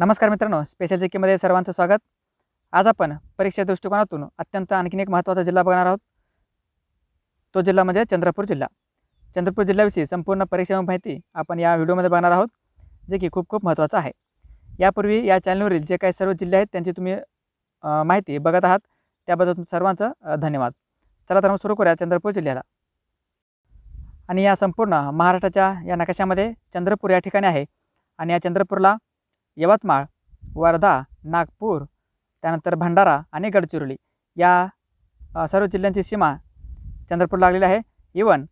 नमस्कार मित्रांनो स्पेशल जेकेमध्ये सर्वांचं स्वागत आज आपण परीक्षा दृष्टिकोनातून अत्यंत आणखीन एक महत्त्वाचा जिल्हा बघणार आहोत तो जिल्हा म्हणजे चंद्रपूर जिल्हा चंद्रपूर जिल्ह्याविषयी संपूर्ण परीक्षा माहिती आपण या व्हिडिओमध्ये बघणार आहोत जे की खूप खूप महत्त्वाचं आहे यापूर्वी या चॅनलवरील जे काही सर्व जिल्हे आहेत त्यांची तुम्ही माहिती बघत आहात त्याबद्दल सर्वांचं धन्यवाद चला तर मग सुरू करूया चंद्रपूर जिल्ह्याला आणि या संपूर्ण महाराष्ट्राच्या या नकाशामध्ये चंद्रपूर या ठिकाणी आहे आणि या चंद्रपूरला यवतमाळ वर्धा नागपूर त्यानंतर भंडारा आणि गडचिरोली या सर्व जिल्ह्यांची सीमा चंद्रपूर लागलेली आहे इवन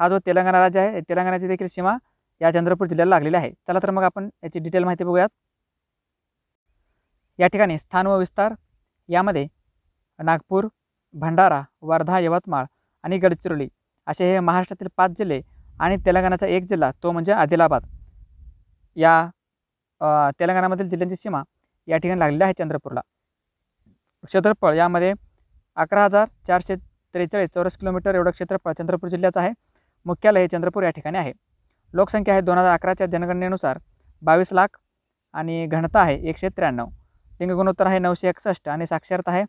हा जो तेलंगणा राज्य आहे तेलंगणाची देखील सीमा या चंद्रपूर जिल्ह्याला लागलेली आहे चला तर मग आपण याची डिटेल माहिती बघूयात या ठिकाणी स्थान व विस्तार यामध्ये नागपूर भंडारा वर्धा यवतमाळ आणि गडचिरोली असे हे महाराष्ट्रातील पाच जिल्हे आणि तेलंगणाचा एक जिल्हा तो म्हणजे आदिलाबाद या तेलंगणामधील जिल्ह्यांची सीमा या ठिकाणी लागलेली आहे चंद्रपूरला क्षेत्रफळ यामध्ये अकरा हजार चारशे त्रेचाळीस चौरस किलोमीटर एवढं क्षेत्रफळ चंद्रपूर जिल्ह्याचं आहे मुख्यालय हे चंद्रपूर या ठिकाणी आहे लोकसंख्या आहे दोन हजार अकराच्या जनगणनेनुसार बावीस लाख आणि घनता आहे एकशे त्र्याण्णव लिंगगुणोत्तर आहे नऊशे एकसष्ट आणि साक्षरता आहे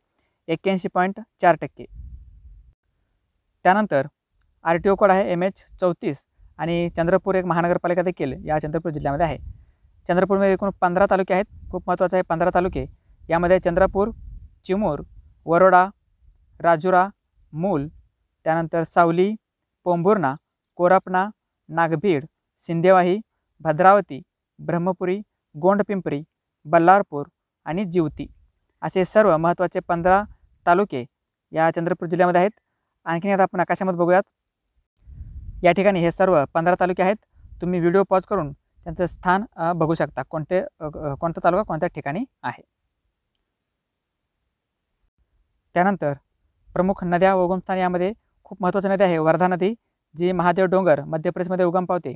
एक्क्याऐंशी पॉईंट चार टक्के त्यानंतर आर टी ओ कोड आहे एम एच चौतीस आणि चंद्रपूर एक महानगरपालिका देखील या चंद्रपूर जिल्ह्यामध्ये आहे चंद्रपूरमध्ये एकूण पंधरा तालुके आहेत खूप महत्त्वाचे आहे पंधरा तालुके यामध्ये चंद्रपूर चिमूर वरोडा राजुरा मूल त्यानंतर सावली पोंभुर्णा कोरापणा नागभीड सिंदेवाही भद्रावती ब्रह्मपुरी गोंडपिंपरी बल्लारपूर आणि जिवती असे सर्व महत्त्वाचे पंधरा तालुके या चंद्रपूर जिल्ह्यामध्ये आहेत आणखीन आता आपण आकाशामध्ये बघूयात या ठिकाणी हे सर्व पंधरा तालुके आहेत तुम्ही व्हिडिओ पॉज करून त्यांचं स्थान बघू शकता कोणते कोणता तालुका कोणत्या ठिकाणी आहे त्यानंतर प्रमुख नद्या व उगमस्थान यामध्ये खूप महत्त्वाची नदी आहे वर्धा नदी जी महादेव डोंगर मध्य प्रदेशमध्ये उगम पावते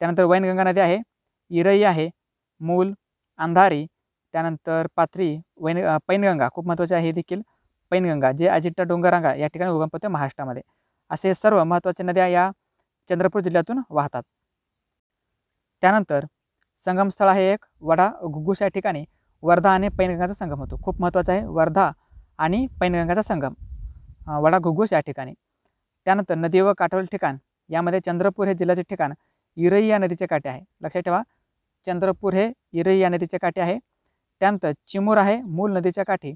त्यानंतर वैनगंगा नदी आहे इरई आहे मूल अंधारी त्यानंतर पाथरी वैन पैनगंगा खूप महत्त्वाची आहे देखील पैनगंगा जे अजिंठा डोंगरांगा या ठिकाणी उगम पावते महाराष्ट्रामध्ये असे सर्व महत्त्वाच्या नद्या या चंद्रपूर जिल्ह्यातून वाहतात त्यानंतर संगमस्थळ आहे एक वडा घुगुस या ठिकाणी वर्धा आणि पैनगंगाचा संगम होतो खूप महत्त्वाचा आहे वर्धा आणि पैनगंगाचा संगम वडा घुगुस या ठिकाणी त्यानंतर नदी व काठोल ठिकाण यामध्ये चंद्रपूर हे जिल्ह्याचे ठिकाण इरई या नदीचे काटे आहे लक्षात ठेवा चंद्रपूर हे इरई या नदीचे काटे आहे त्यानंतर चिमूर आहे मूल नदीच्या काठी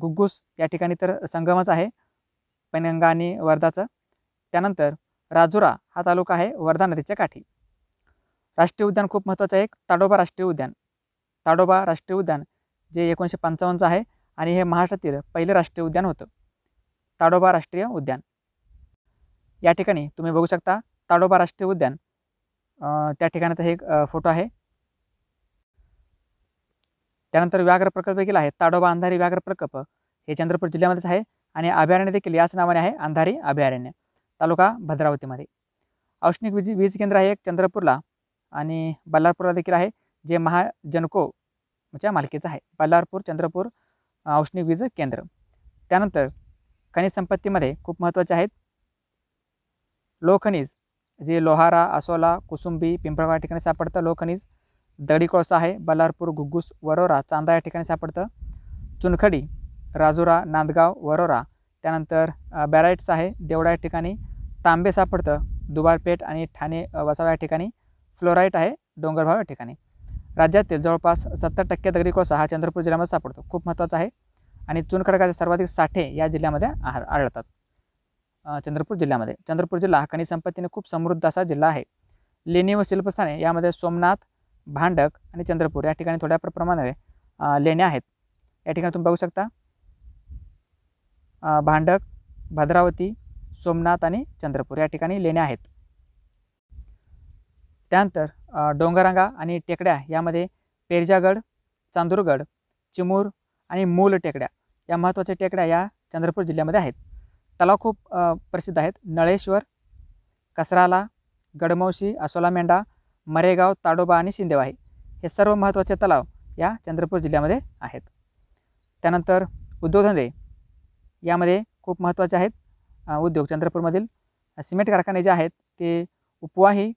घुग्गूस या ठिकाणी तर संगमच आहे पैनगंगा आणि वर्धाचं त्यानंतर राजुरा हा तालुका आहे वर्धा नदीच्या काठी राष्ट्रीय उद्यान खूप महत्त्वाचं आहे एक ताडोबा राष्ट्रीय उद्यान ताडोबा राष्ट्रीय उद्यान जे एकोणीसशे पंचावन्नचं आहे आणि हे महाराष्ट्रातील पहिलं राष्ट्रीय उद्यान होतं ताडोबा राष्ट्रीय उद्यान या ठिकाणी तुम्ही बघू शकता ताडोबा राष्ट्रीय उद्यान त्या ठिकाणाचा हे एक फोटो आहे त्यानंतर व्याघ्र प्रकल्प देखील आहे ताडोबा अंधारी व्याघ्र प्रकल्प हे चंद्रपूर जिल्ह्यामध्येच आहे आणि अभयारण्य देखील याच नावाने आहे अंधारी अभयारण्य तालुका भद्रावतीमध्ये औष्णिक वीज वीज केंद्र आहे एक चंद्रपूरला आणि बल्लारपूरला देखील आहे जे महाजनकोच्या च्या मालकीचं आहे बल्लारपूर चंद्रपूर औष्णिक वीज केंद्र त्यानंतर खनिज संपत्तीमध्ये खूप महत्त्वाचे आहेत लोखनिज जे लोहारा असोला कुसुंबी पिंपळगाव या ठिकाणी सापडतं लोखनिज दडी कोळसा आहे बल्लारपूर घुग्गूस वरोरा चांदा या ठिकाणी सापडतं चुनखडी राजुरा नांदगाव वरोरा त्यानंतर बॅराइट्स आहे देवडा या ठिकाणी तांबे सापडतं दुबारपेठ आणि ठाणे वसावा या ठिकाणी फ्लोराईट आहे डोंगरभाग या ठिकाणी राज्यातील जवळपास सत्तर टक्के दगडी कोळसा हा चंद्रपूर जिल्ह्यामध्ये सापडतो खूप महत्त्वाचा आहे आणि चुनखडकाचे सर्वाधिक साठे या जिल्ह्यामध्ये आहार आढळतात चंद्रपूर जिल्ह्यामध्ये चंद्रपूर जिल्हा हा खनिज संपत्तीने खूप समृद्ध असा जिल्हा आहे लेणी व शिल्पस्थाने यामध्ये सोमनाथ भांडक आणि चंद्रपूर या ठिकाणी थोड्याफार प्रमाणे लेण्या आहेत या ठिकाणी तुम्ही बघू शकता भांडक भद्रावती सोमनाथ आणि चंद्रपूर या ठिकाणी लेण्या आहेत त्यानंतर डोंगरांगा आणि टेकड्या यामध्ये पेरजागड चांदूरगड चिमूर आणि मूल टेकड्या या महत्त्वाच्या टेकड्या या चंद्रपूर जिल्ह्यामध्ये आहेत तलाव खूप प्रसिद्ध आहेत नळेश्वर कसराला गडमौशी असोला मेंढा मरेगाव ताडोबा आणि शिंदेवाही हे सर्व महत्त्वाचे तलाव या चंद्रपूर जिल्ह्यामध्ये आहेत त्यानंतर उद्योगधंदे यामध्ये खूप महत्त्वाचे आहेत उद्योग चंद्रपूरमधील सिमेंट कारखाने जे आहेत ते उपवाही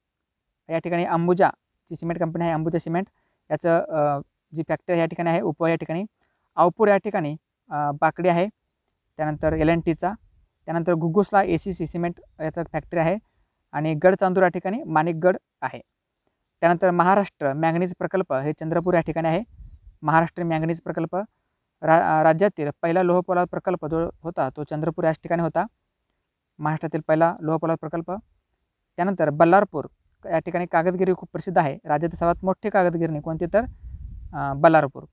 या ठिकाणी अंबुजा जी सिमेंट कंपनी आहे अंबुजा सिमेंट याचं जी फॅक्टरी या ठिकाणी आहे उपवा या ठिकाणी आवपूर या ठिकाणी बाकडी आहे त्यानंतर एल एन टीचा त्यानंतर घुगुसला ए सी सी सिमेंट याचं फॅक्टरी आहे आणि गडचांदूर या ठिकाणी माणिकगड आहे त्यानंतर महाराष्ट्र मॅंगनीज प्रकल्प हे चंद्रपूर या ठिकाणी आहे महाराष्ट्र मॅंगनीज प्रकल्प रा राज्यातील पहिला लोहपोलाद प्रकल्प जो होता तो चंद्रपूर याच ठिकाणी होता महाराष्ट्रातील पहिला लोहपोलाद प्रकल्प त्यानंतर बल्लारपूर या ठिकाणी कागदगिरी खूप प्रसिद्ध आहे राज्यातील सर्वात मोठे कागदगिरणी कोणते तर बल्लारपूर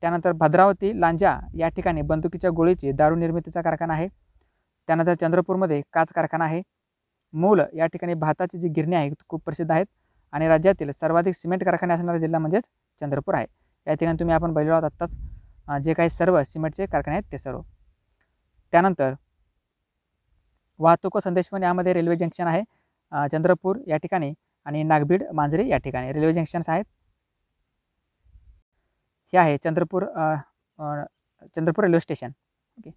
त्यानंतर भद्रावती लांजा या ठिकाणी बंदुकीच्या गोळीची दारू निर्मितीचा कारखाना आहे त्यानंतर चंद्रपूरमध्ये काच कारखाना आहे मूल या ठिकाणी भाताची जी गिरणी आहे खूप प्रसिद्ध आहेत आणि राज्यातील सर्वाधिक सिमेंट कारखाने असणारा जिल्हा म्हणजेच चंद्रपूर आहे या ठिकाणी तुम्ही आपण बैलो आहोत आत्ताच जे काही सर्व सिमेंटचे कारखाने आहेत ते सर्व त्यानंतर वाहतूक व संदेशवन यामध्ये रेल्वे जंक्शन आहे चंद्रपूर या ठिकाणी आणि नागबीड मांजरे या ठिकाणी रेल्वे जंक्शन्स आहेत हे आहे Chandrapur Chandrapur railway station okay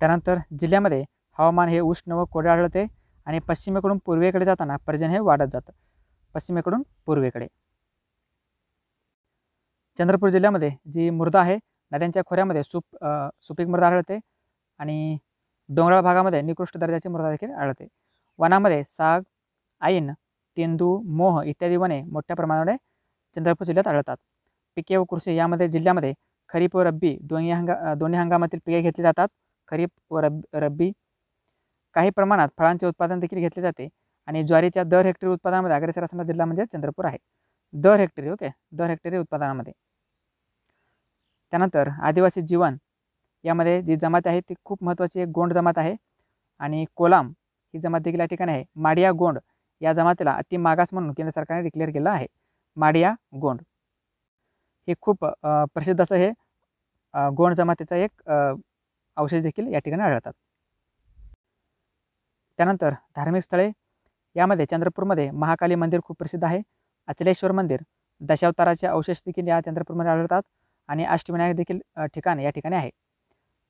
त्यानंतर जिल्ह्यामध्ये हवामान हे उष्ण व कोरडे आढळते आणि पश्चिमेकडून पूर्वेकडे जाताना पर्जन हे वाढत जातं पश्चिमेकडून पूर्वेकडे चंद्रपूर जिल्ह्यामध्ये जी मृदा आहे नद्यांच्या खोऱ्यामध्ये सुप सुपीक मृदा आढळते आणि डोंगराळ भागामध्ये निकृष्ट दर्जाची मृदा देखील आढळते वनामध्ये साग आईन तेंदू मोह इत्यादी वने मोठ्या प्रमाणामध्ये चंद्रपूर जिल्ह्यात आढळतात पिके व कृषी यामध्ये जिल्ह्यामध्ये खरीप व रब्बी दोन्ही हंगा दोन्ही हंगामातील पिके घेतली जातात खरीप व रब रब्बी काही प्रमाणात फळांचे उत्पादन देखील घेतले जाते आणि ज्वारीच्या दर हेक्टरी उत्पादनामध्ये अग्रेसर असणारा जिल्हा म्हणजे चंद्रपूर आहे दर हेक्टरी ओके दर हेक्टरी उत्पादनामध्ये त्यानंतर आदिवासी जीवन यामध्ये जी जमात आहे ती खूप महत्त्वाची एक गोंड जमात आहे आणि कोलाम ही जमात देखील या ठिकाणी आहे माडिया गोंड या जमातीला अति मागास म्हणून केंद्र सरकारने डिक्लेअर केलं आहे माडिया गोंड हे खूप प्रसिद्ध असं हे गोंड जमातीचा एक अवशेष देखील या ठिकाणी आढळतात त्यानंतर धार्मिक स्थळे यामध्ये चंद्रपूरमध्ये महाकाली मंदिर खूप प्रसिद्ध आहे अचलेश्वर मंदिर दशावताराचे अवशेष देखील या चंद्रपूरमध्ये आढळतात आणि अष्टविनायक देखील ठिकाण या ठिकाणी आहे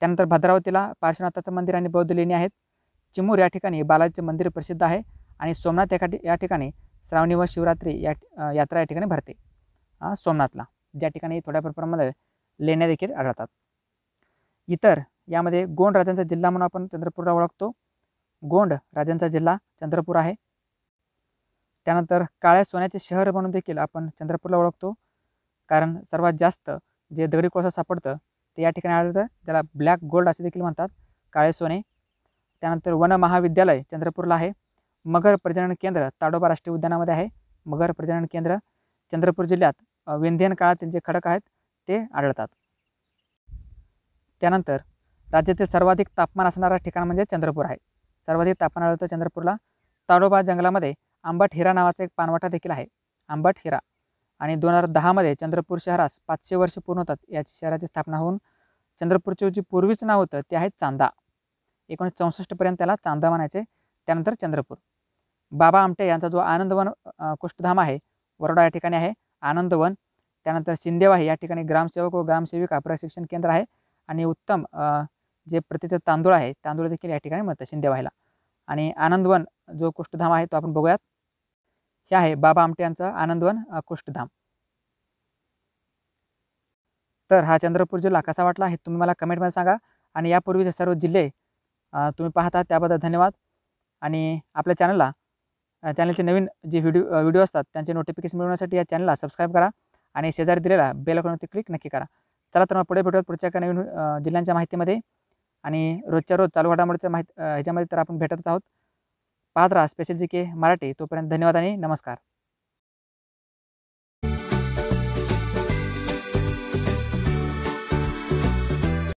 त्यानंतर भद्रावतीला पार्श्वनाथाचं मंदिर आणि बौद्ध लेणी आहेत चिमूर या ठिकाणी बालाजीचे मंदिर प्रसिद्ध आहे आणि सोमनाथ या या ठिकाणी श्रावणी व शिवरात्री या यात्रा या ठिकाणी भरते सोमनाथला ज्या ठिकाणी थोड्याफार प्रमाणात लेण्या देखील आढळतात इतर यामध्ये गोंड राजांचा जिल्हा म्हणून आपण चंद्रपूरला ओळखतो गोंड राजांचा जिल्हा चंद्रपूर आहे त्यानंतर काळ्या सोन्याचे शहर म्हणून देखील आपण चंद्रपूरला ओळखतो कारण सर्वात जास्त जे दगडी कोळसा सापडतं ते या ठिकाणी आढळतं त्याला ब्लॅक गोल्ड असे देखील म्हणतात काळे सोने त्यानंतर वन महाविद्यालय चंद्रपूरला आहे मगर प्रजनन केंद्र ताडोबा राष्ट्रीय उद्यानामध्ये आहे मगर प्रजनन केंद्र चंद्रपूर जिल्ह्यात विंध्यन काळातील जे खडक आहेत ते आढळतात त्यानंतर राज्यातील सर्वाधिक तापमान असणारं ठिकाण म्हणजे चंद्रपूर आहे सर्वाधिक तापमान आढळतं चंद्रपूरला ताडोबा जंगलामध्ये आंबट हिरा नावाचा एक पानवाटा देखील आहे आंबट हिरा आणि दोन हजार दहामध्ये चंद्रपूर शहरास पाचशे वर्ष पूर्ण होतात याची शहराची स्थापना होऊन चंद्रपूरचे जे पूर्वीच नाव होतं ते आहे चांदा एकोणीसशे चौसष्टपर्यंत त्याला चांदा म्हणायचे त्यानंतर चंद्रपूर बाबा आमटे यांचा जो आनंदवन कुष्ठधाम आहे वरोडा या ठिकाणी आहे आनंदवन त्यानंतर शिंदेवाही या ठिकाणी ग्रामसेवक व ग्रामसेविका प्रशिक्षण केंद्र आहे आणि उत्तम जे प्रतीचं तांदूळ आहे तांदूळ देखील या ठिकाणी मिळतं शिंदेवाहीला आणि आनंदवन जो कुष्ठधाम आहे तो आपण बघूयात हे आहे बाबा आमटे यांचं आनंदवन कुष्ठधाम तर हा चंद्रपूर जिल्हा कसा वाटला हे तुम्ही मला कमेंटमध्ये सांगा आणि यापूर्वीचे सर्व जिल्हे तुम्ही पाहता त्याबद्दल धन्यवाद आणि आपल्या चॅनलला चॅनलचे नवीन जे व्हिडिओ व्हिडिओ असतात त्यांचे नोटिफिकेशन मिळवण्यासाठी या चॅनलला सबस्क्राईब करा आणि शेजारी दिलेला बेल आयकॉनवरती क्लिक नक्की करा चला तर मग पुढे भेटूयात पुढच्या एका नवीन जिल्ह्यांच्या माहितीमध्ये आणि रोजच्या रोज चालू घडामोडीच्या माहिती ह्याच्यामध्ये तर आपण भेटत आहोत पाहत राहा स्पेशल जी के मराठी तोपर्यंत धन्यवाद आणि नमस्कार